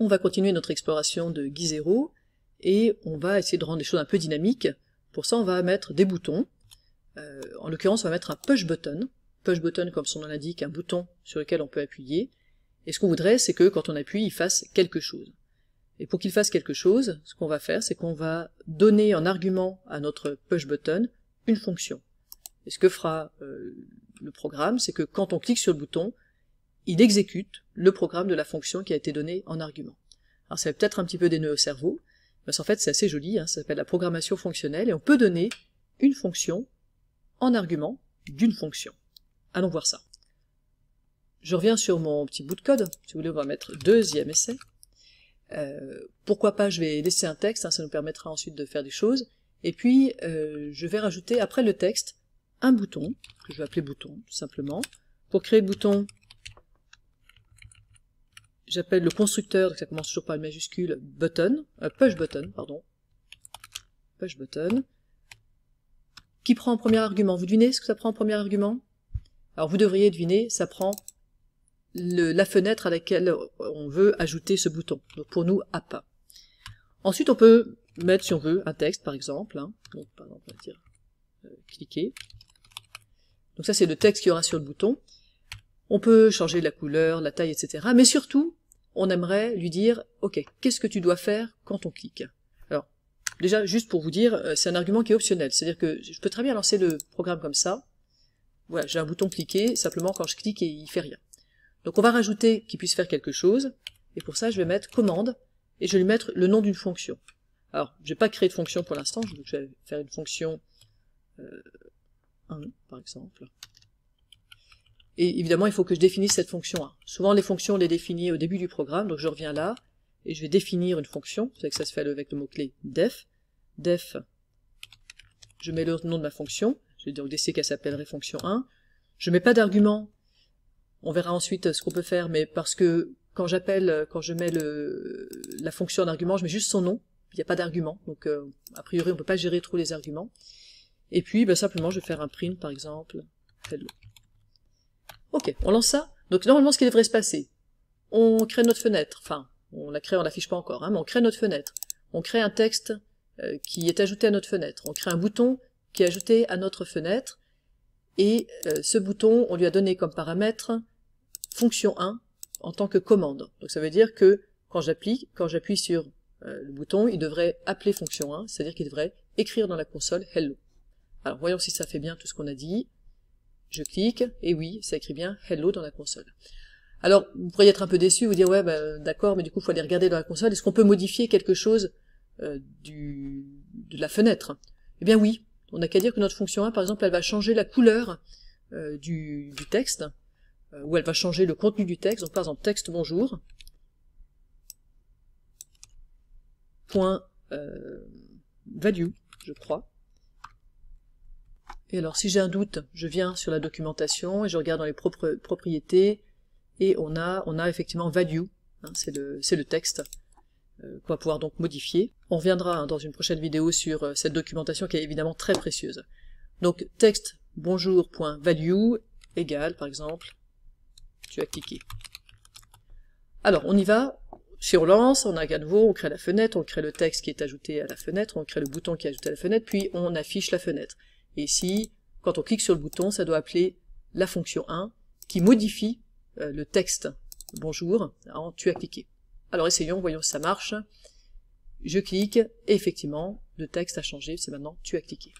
On va continuer notre exploration de Zero et on va essayer de rendre les choses un peu dynamiques. Pour ça, on va mettre des boutons. Euh, en l'occurrence, on va mettre un push button. Push button, comme son nom l'indique, un bouton sur lequel on peut appuyer. Et ce qu'on voudrait, c'est que quand on appuie, il fasse quelque chose. Et pour qu'il fasse quelque chose, ce qu'on va faire, c'est qu'on va donner en argument à notre push button une fonction. Et ce que fera euh, le programme, c'est que quand on clique sur le bouton, il exécute le programme de la fonction qui a été donnée en argument. Alors ça va peut-être un petit peu des nœuds au cerveau, mais en fait c'est assez joli, hein, ça s'appelle la programmation fonctionnelle, et on peut donner une fonction en argument d'une fonction. Allons voir ça. Je reviens sur mon petit bout de code, si vous voulez on va mettre deuxième essai. Euh, pourquoi pas, je vais laisser un texte, hein, ça nous permettra ensuite de faire des choses. Et puis, euh, je vais rajouter après le texte un bouton, que je vais appeler bouton, tout simplement. Pour créer le bouton, j'appelle le constructeur, donc ça commence toujours par une majuscule, button, euh, push button, pardon, push button, qui prend en premier argument. Vous devinez ce que ça prend en premier argument Alors vous devriez deviner, ça prend la fenêtre à laquelle on veut ajouter ce bouton. Donc pour nous, app. Ensuite, on peut mettre, si on veut, un texte, par exemple. Hein. Donc, par exemple, dire euh, cliquer. Donc ça, c'est le texte qu'il y aura sur le bouton. On peut changer la couleur, la taille, etc. Mais surtout, on aimerait lui dire, OK, qu'est-ce que tu dois faire quand on clique Alors, déjà, juste pour vous dire, euh, c'est un argument qui est optionnel. C'est-à-dire que je peux très bien lancer le programme comme ça. Voilà, j'ai un bouton cliquer, simplement quand je clique, il ne fait rien. Donc on va rajouter qu'il puisse faire quelque chose, et pour ça, je vais mettre commande, et je vais lui mettre le nom d'une fonction. Alors, je n'ai pas créé de fonction pour l'instant, je vais faire une fonction 1, euh, par exemple. Et évidemment, il faut que je définisse cette fonction 1. Souvent, les fonctions, on les définit au début du programme, donc je reviens là, et je vais définir une fonction, c'est que ça se fait avec le mot-clé def. Def, je mets le nom de ma fonction, je vais donc décider qu'elle s'appellerait fonction 1. Je mets pas d'argument, on verra ensuite euh, ce qu'on peut faire, mais parce que quand j'appelle, euh, quand je mets le, la fonction en argument, je mets juste son nom, il n'y a pas d'argument, donc euh, a priori on ne peut pas gérer trop les arguments. Et puis ben, simplement je vais faire un print par exemple, hello. Ok, on lance ça. Donc normalement, ce qui devrait se passer, on crée notre fenêtre. Enfin, on la crée, on l'affiche pas encore, hein, mais on crée notre fenêtre. On crée un texte euh, qui est ajouté à notre fenêtre. On crée un bouton qui est ajouté à notre fenêtre. Et euh, ce bouton, on lui a donné comme paramètre fonction 1 en tant que commande. Donc ça veut dire que quand j'applique, quand j'appuie sur euh, le bouton, il devrait appeler fonction 1, c'est-à-dire qu'il devrait écrire dans la console hello. Alors voyons si ça fait bien tout ce qu'on a dit. Je clique, et oui, ça écrit bien Hello dans la console. Alors, vous pourriez être un peu déçu, vous dire, ouais, ben, d'accord, mais du coup, il faut aller regarder dans la console. Est-ce qu'on peut modifier quelque chose euh, de la fenêtre Eh bien oui, on n'a qu'à dire que notre fonction 1, par exemple, elle va changer la couleur euh, du, texte, euh, ou elle va changer le contenu du texte. Donc, par exemple, texte bonjour, point value, je crois. Et alors, si j'ai un doute, je viens sur la documentation et je regarde dans les propres propriétés, et on a, on a effectivement value, hein, c'est le, le, texte euh, qu'on va pouvoir donc modifier. On reviendra hein, dans une prochaine vidéo sur euh, cette documentation qui est évidemment très précieuse. Donc texte bonjour.value égale, par exemple, tu as cliqué. Alors, on y va, si on lance, on a à nouveau, on crée la fenêtre, on crée le texte qui est ajouté à la fenêtre, on crée le bouton qui est ajouté à la fenêtre, puis on affiche la fenêtre. Et ici, quand on clique sur le bouton, ça doit appeler la fonction 1 qui modifie euh, le texte « Bonjour » en « Tu as cliqué ». Alors essayons, voyons si ça marche. Je clique, et effectivement, le texte a changé, c'est maintenant « Tu as cliqué ».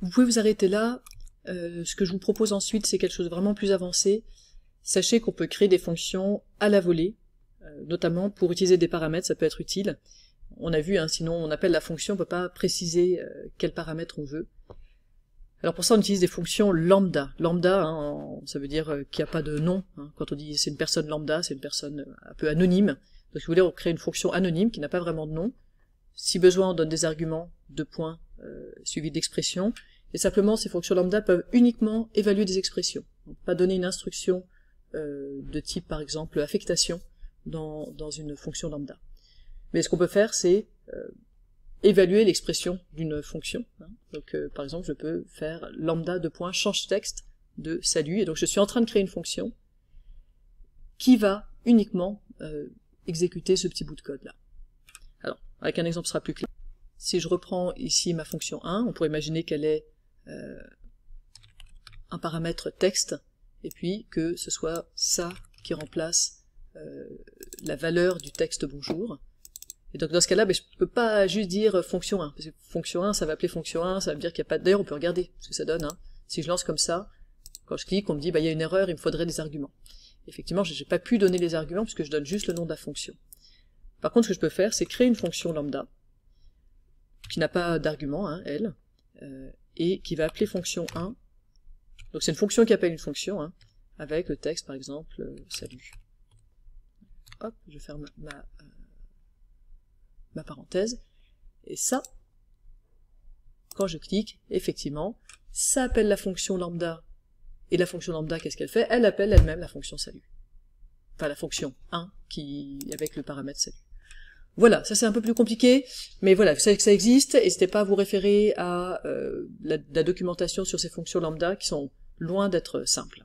Vous pouvez vous arrêter là. Euh, ce que je vous propose ensuite, c'est quelque chose de vraiment plus avancé. Sachez qu'on peut créer des fonctions à la volée, euh, notamment pour utiliser des paramètres, ça peut être utile on a vu, hein, sinon on appelle la fonction, on peut pas préciser euh, quels paramètres on veut. Alors pour ça, on utilise des fonctions lambda. Lambda, hein, ça veut dire euh, qu'il n'y a pas de nom. Hein. Quand on dit c'est une personne lambda, c'est une personne euh, un peu anonyme. Donc si vous voulez, on crée une fonction anonyme qui n'a pas vraiment de nom. Si besoin, on donne des arguments, deux points, suivis d'expressions. Et simplement, ces fonctions lambda peuvent uniquement évaluer des expressions. On pas donner une instruction de type, par exemple, affectation dans, dans une fonction lambda. Mais ce qu'on peut faire, c'est euh, évaluer l'expression d'une fonction. Hein. Donc, euh, par exemple, je peux faire lambda de point change texte de salut, et donc je suis en train de créer une fonction qui va uniquement euh, exécuter ce petit bout de code-là. Alors, avec un exemple, ce sera plus clair. Si je reprends ici ma fonction 1, on pourrait imaginer qu'elle est un paramètre texte, et puis que ce soit ça qui remplace la valeur du texte bonjour. Et donc dans ce cas-là, ben, je peux pas juste dire euh, fonction 1, parce que fonction 1, ça va appeler fonction 1, ça va me dire qu'il n'y a pas... D'ailleurs, on peut regarder ce que ça donne. Hein. Si je lance comme ça, quand je clique, on me dit, bah, il y a une erreur, il me faudrait des arguments. Effectivement, je n'ai pas pu donner les arguments, puisque je donne juste le nom de la fonction. Par contre, ce que je peux faire, c'est créer une fonction lambda, qui n'a pas d'argument, hein, elle, euh, et qui va appeler fonction 1. Donc c'est une fonction qui appelle une fonction, hein, avec le texte, par exemple, euh, salut. Hop, je ferme ma ma parenthèse, et ça, quand je clique, effectivement, ça appelle la fonction lambda, et la fonction lambda, qu'est-ce qu'elle fait Elle appelle elle-même la fonction salut. Enfin, la fonction 1, qui, avec le paramètre salut. Voilà, ça c'est un peu plus compliqué, mais voilà, vous savez que ça existe, n'hésitez pas à vous référer à euh, la documentation sur ces fonctions lambda qui sont loin d'être simples.